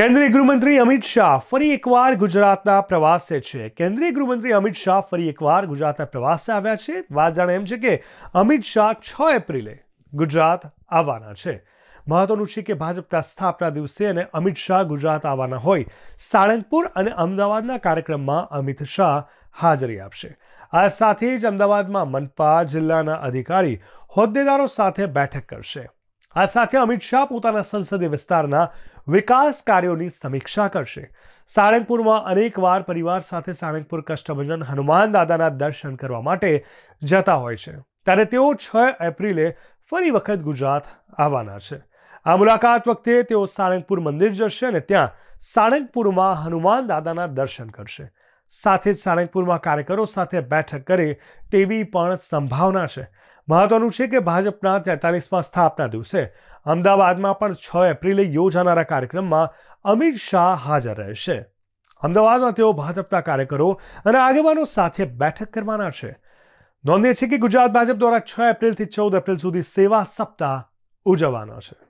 केंद्रीय गृहमंत्री अमित शाह ફરી એકવાર ગુજરાતના પ્રવાસ છે. કેન્દ્રીય ગૃહમંત્રી અમિત શાહ ફરી એકવાર ગુજરાતના પ્રવાસે આવ્યા છે. વાત જાણ એમ છે કે અમિત શાહ 6 એપ્રિલે ગુજરાત આવવાના છે. મહત્વની ઋષી કે ભાજપના સ્થાપના દિવસે અને અમિત શાહ ગુજરાત આવવાના હોય સાળંગપુર અને અમદાવાદના કાર્યક્રમમાં અમિત શાહ હાજરી આપશે. આ સાથે જ અમદાવાદમાં મનપા જિલ્લાના અધિકારી હોદ્દેદારો સાથે બેઠક કરશે. આ સાકે અમિત શા પોતાના સંસદીય વિસ્તારના વિકાસ કાર્યોની સમીક્ષા કરશે સાણેકપુરમાં अनेकવાર પરિવાર સાથે સાણેકપુર કષ્ટભજન हनुमान दादाના દર્શન કરવા માટે જતા હોય છે ત્યારે તેઓ 6 એપ્રિલે ફરી વખત ગુજરાત આવવાના છે આ મુલાકાત વખતે તેઓ સાણેકપુર મંદિર જશે અને ત્યાં સાણેકપુરમાં हनुमान दादाના દર્શન કરશે સાથે જ સાણેકપુરમાં કાર્યકરો સાથે બેઠક કરી તેવી પણ સંભાવના છે મહાતોલુ છે કે ભાજપના 43માં સ્થાપના દિવસે અમદાવાદમાં પણ 6 એપ્રિલે યોજાનાર કાર્યક્રમમાં અમિત શાહ હાજર રહેશે અમદાવાદમાં તેઓ ભાજપતા કાર્યકરો અને આગેવાનો સાથે બેઠક કરવાનો છે નોંધે છે કે ગુજરાત ભાજપ દ્વારા 6 એપ્રિલ થી 14 એપ્રિલ સુધી સેવા સપ્તા ઉજાવાનો છે